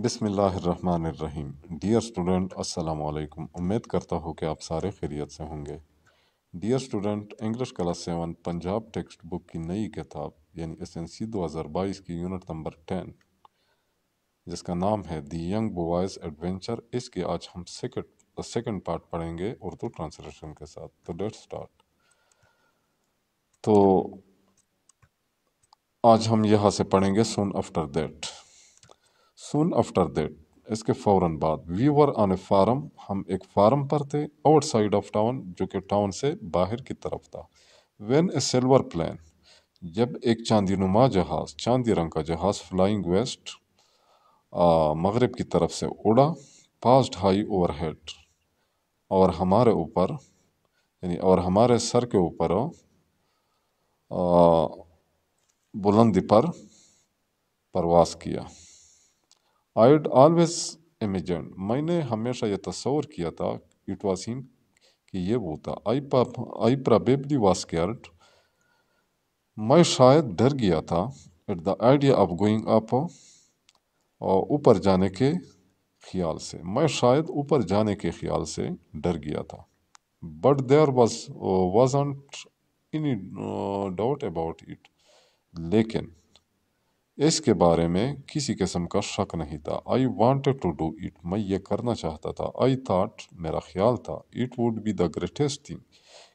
बिसमीम dear student असलकुम उम्मीद करता हूँ कि आप सारे खैरियत से होंगे dear student English class seven Punjab textbook की नई किताब यानी एस एन सी दो हज़ार बाईस की यूनिट नंबर टेन जिसका नाम है दी यंग बॉयज़ एडवेंचर इसके आज हम सेकंड सेकंड पार्ट पढ़ेंगे उर्दू ट्रांसलेशन के साथ तो लेट स्टार्ट तो आज हम यहाँ से पढ़ेंगे soon after that soon after that इसके फ़ौर बाद we were on a farm हम एक फार्म पर थे आउट साइड ऑफ टाउन जो कि टाउन से बाहर की तरफ था वेन ए सिल्वर प्लान जब एक चांदी नुमा जहाज़ चांदी रंग का जहाज़ फ्लाइंग वेस्ट मगरब की तरफ से उड़ा पास्ट हाई ओवर हेड और हमारे ऊपर यानी और हमारे सर के ऊपर बुलंदी पर परवास किया आई ऑलवेज इमेजन मैंने हमेशा यह तस्वर किया था इट वॉज हिम कि ये वो था आई आई प्रबेबली वॉज केयर्ड मैं शायद डर गया था at the idea of going up और ऊपर जाने के ख्याल से मैं शायद ऊपर जाने के ख्याल से डर गया था but there was was any doubt about it लेकिन इसके बारे में किसी किस्म का शक नहीं था I wanted to do it मैं ये करना चाहता था आई थाट मेरा ख्याल था it would be the greatest thing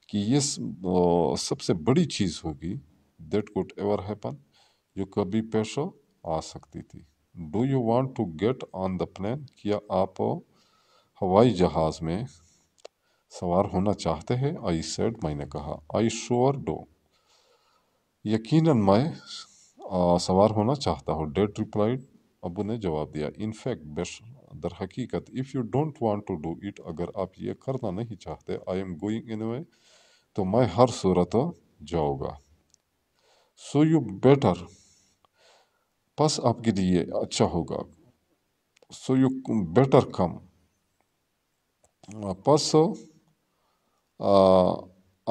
कि ये सबसे बड़ी चीज़ होगी देट कुड एवर हैपन जो कभी पेशो आ सकती थी do you want to get on the plane क्या आप हवाई जहाज़ में सवार होना चाहते हैं आई सेड मैंने कहा आई श्योर डो यकीनन मैं सवार होना चाहता हो डेट रिप्लाइड अबू ने जवाब दिया इनफैक्ट बेश दर हकीकत if you don't want to do it अगर आप ये करना नहीं चाहते आई एम गोइंग इन वे तो मैं हर सूरत जाऊँगा सो यू बेटर बस आपके लिए अच्छा होगा सो यू बेटर कम बस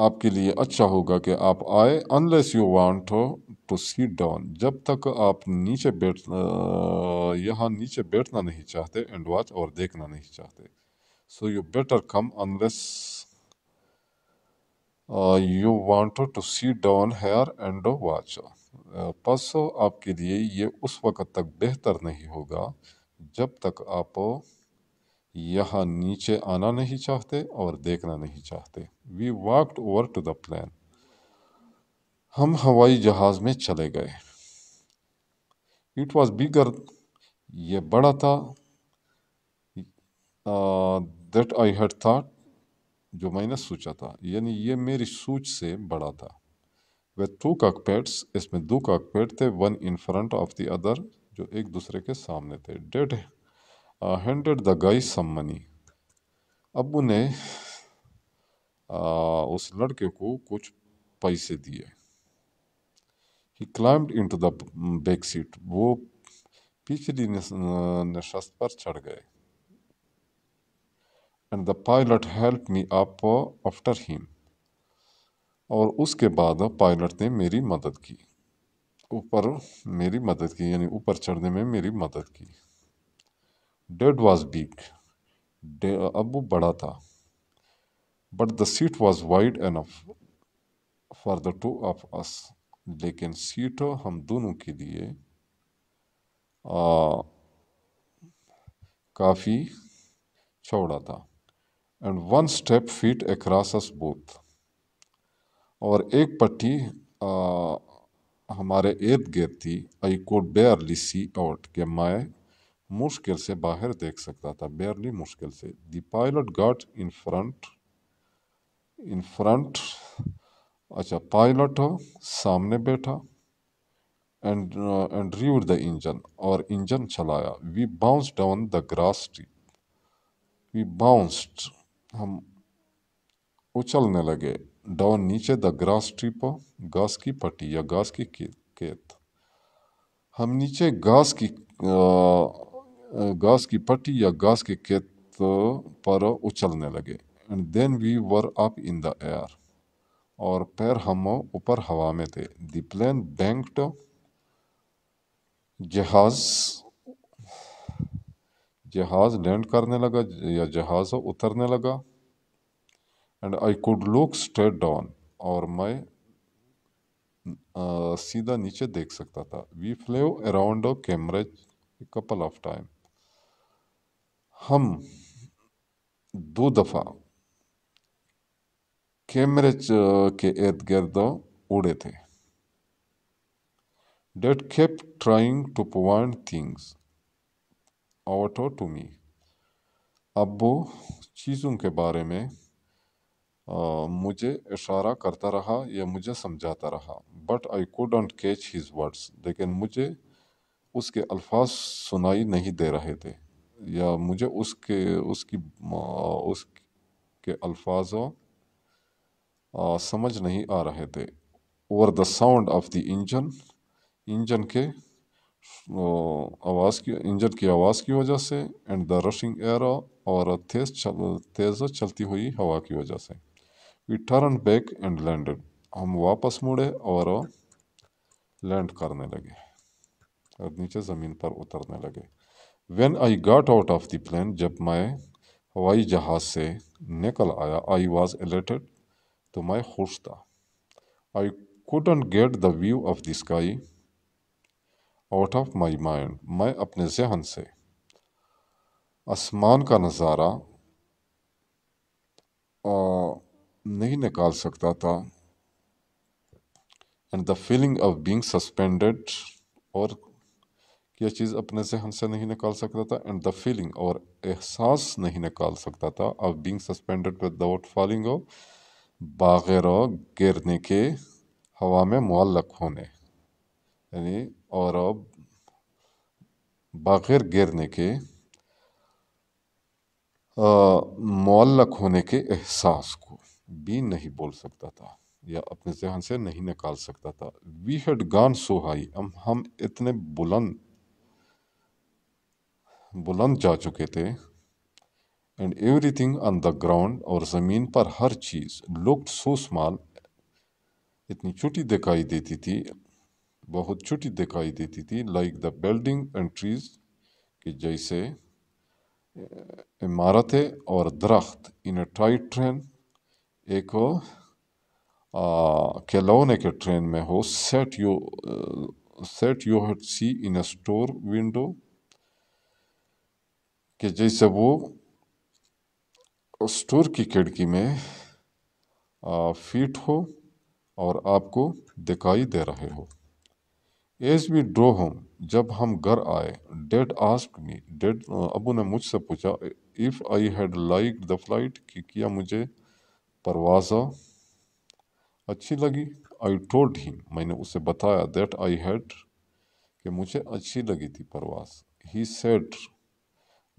आपके लिए अच्छा होगा कि आप आए unless you want to sit down जब तक आप नीचे बैठ यहाँ नीचे बैठना नहीं चाहते एंड वॉच और देखना नहीं चाहते so you better come unless you want to sit down here and watch पस आपके लिए ये उस वक़्त तक बेहतर नहीं होगा जब तक आप यहाँ नीचे आना नहीं चाहते और देखना नहीं चाहते we walked over to the plane हम हवाई जहाज़ में चले गए इट वॉज बिगर ये बड़ा था दैट आई हेड थाट जो मैंने सोचा था यानी ये मेरी सोच से बड़ा था वे टू काकपेट्स इसमें दो काकपेट थे one in front of the other जो एक दूसरे के सामने थे dead handed the guy some money Abu ने उस लड़के को कुछ पैसे दिए ही climb into the back seat वो पिछली नशस्त पर चढ़ गए and the pilot help me up after him और उसके बाद पायलट ने मेरी मदद की ऊपर मेरी मदद की यानी ऊपर चढ़ने में मेरी मदद की डेड वॉज बिग अब वो बड़ा था but the seat was wide enough for the two of us लेकिन सीट हम दोनों के लिए काफ़ी चौड़ा था and one strap fit across us both और एक पट्टी हमारे इर्द गिर्द थी आई कोड बेयरली सी आउट के माए मुश्किल से बाहर देख सकता था बेरली मुश्किल से the pilot got in front in front अच्छा पायलट सामने बैठा and and rev the engine और इंजन चलाया we bounce down the grass tree we bounced हम उछलने लगे डाउन नीचे द ग्रास ट्री पर घास की पट्टी या घास की खेत हम नीचे घास की आ, घास की पट्टी या घास के खेत पर उछलने लगे and then we were up in the air और पैर हम ऊपर हवा में थे द प्लेन बैंक्ड जहाज जहाज लैंड करने लगा या जहाज उतरने लगा and I could look straight down और मैं आ, सीधा नीचे देख सकता था वी फ्लेव अराउंड कैमरेज कपल ऑफ टाइम हम दो दफ़ा कैमरेज के इर्द गिर्द उड़े थे dad kept trying to point things out to me अब वो चीज़ों के बारे में आ, मुझे इशारा करता रहा या मुझे समझाता रहा but I couldn't catch his words लेकिन मुझे उसके अल्फाज सुनाई नहीं दे रहे थे या मुझे उसके उसकी उसके अल्फाज समझ नहीं आ रहे थे over the sound of the engine engine के आवाज़ की इंजन की आवाज़ की वजह से एंड द रशिंग एयर और तेज चल, तेज चलती हुई हवा की वजह से we turn back and landed हम वापस मुड़े और लैंड करने लगे और नीचे ज़मीन पर उतरने लगे when I got out of the plane जब मैं हवाई जहाज़ से निकल आया आई वॉज एलेटेड तो मैं खुश था I couldn't get the view of the sky out of my mind मैं अपने जहन से आसमान का नज़ारा नहीं निकाल सकता था and the feeling of being suspended और कि यह चीज़ अपने हम से नहीं निकाल सकता था एंड द फीलिंग और एहसास नहीं निकाल सकता था अब बींग सस्पेंडेड विदाउट फॉलिंग हो बागैर गिरने के हवा में मुल्लक होने यानी और अब बागैर गिरने के मुल्लक होने के एहसास को भी नहीं बोल सकता था या अपने जहन से नहीं निकाल सकता था वी हैड गान सो हाई हम हम इतने बुलंद बुलंद जा चुके थे and everything on the ground और ज़मीन पर हर चीज़ लुक सो स्मॉल इतनी छोटी दिखाई देती थी बहुत छोटी दिखाई देती थी like the building and trees कि जैसे इमारतें और दरख्त इन ए टाइट ट्रेन एक खिलौने के ट्रेन में हो set you set you had see in a store window कि जैसे वो स्टोर की खिड़की में फिट हो और आपको दिखाई दे रहे हो एज वी ड्रो होम जब हम घर आए डेड आस्क मी डेड अबू ने मुझसे पूछा if I had like the flight कि क्या मुझे परवाज़ा अच्छी लगी आई टोल्ड हिम मैंने उसे बताया दैट आई हैड कि मुझे अच्छी लगी थी परवाज ही सेट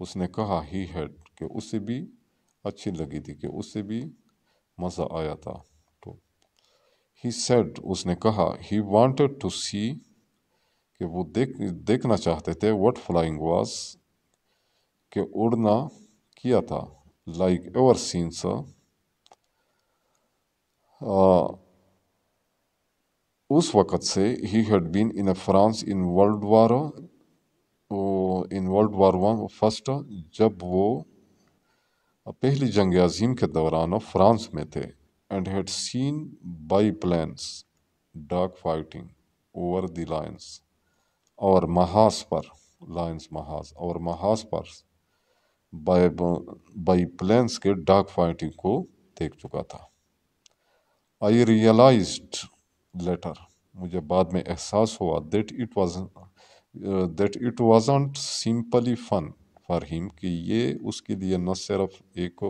उसने कहा ही हेड कि उसे भी अच्छी लगी थी कि उसे भी मज़ा आया था तो ही सेड उसने कहा ही वांटेड टू सी कि वो देख देखना चाहते थे व्हाट फ्लाइंग वाज के उड़ना किया था लाइक एवर सीन सर उस वक़्त से ही had been in France in World War in World War one first जब वो पहली जंग अजीम के दौरान फ्रांस में थे and had seen biplanes dark fighting over the lines और महाज पर लाइन्स महाज और महाज पर बाई बाई प्लान्स के डार्क फाइटिंग को देख चुका था आई रियलाइज लेटर मुझे बाद में एहसास हुआ that it was that it wasn't simply fun for him कि ये उसके लिए न सिर्फ एक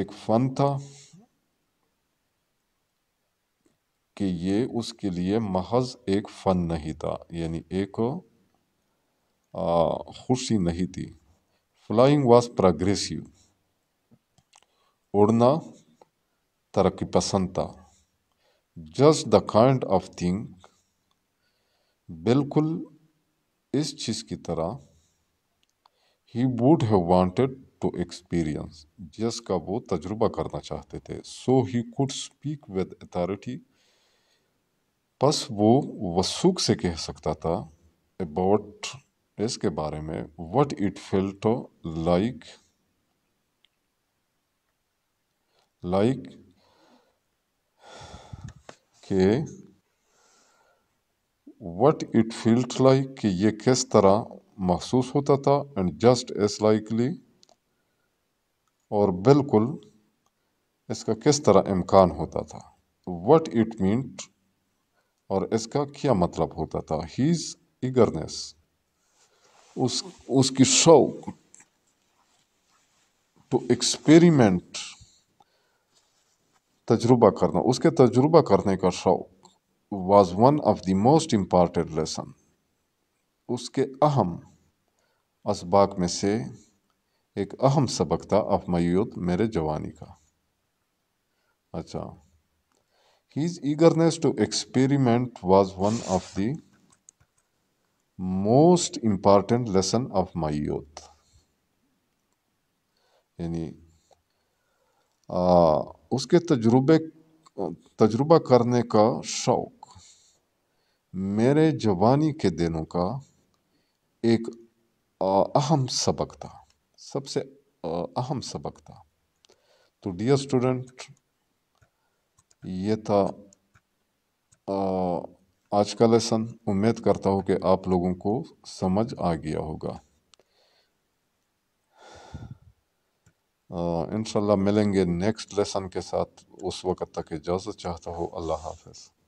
एक फन था कि ये उसके लिए महज एक फन नहीं था यानी एक खुशी नहीं थी फ्लाइंग वॉज प्रोग्रेसिव उड़ना तरक्की पसंद था just the kind of thing बिल्कुल इस चीज़ की तरह ही would have wanted to experience जिसका वो तजुर्बा करना चाहते थे so he could speak with authority बस वो वसूख से कह सकता था अबाउट इसके बारे में what it felt like like के वट इट फील्ड लाइक कि ये किस तरह महसूस होता था एंड जस्ट एस लाइकली और बिल्कुल इसका किस तरह इम्कान होता था वट इट मीन्ट और इसका क्या मतलब होता था हीज इगरनेस उस उसकी शौक टू एक्सपेरिमेंट तजुर्बा करना उसके तजुर्बा करने का शौक was one of the most important lesson उसके अहम इसबाक में से एक अहम सबक था ऑफ माई यूथ मेरे जवानी का अच्छा his eagerness to experiment was one of the most important lesson of my youth यानी उसके तजुर्बे तजुर्बा करने का शौक़ मेरे जवानी के दिनों का एक अहम सबक था सबसे अहम सबक था तो डियर स्टूडेंट ये था आज का लेसन उम्मीद करता हूँ कि आप लोगों को समझ आ गया होगा इनशाला मिलेंगे नेक्स्ट लेसन के साथ उस वक़्त तक इजाज़त चाहता हूँ अल्लाह हाफिज़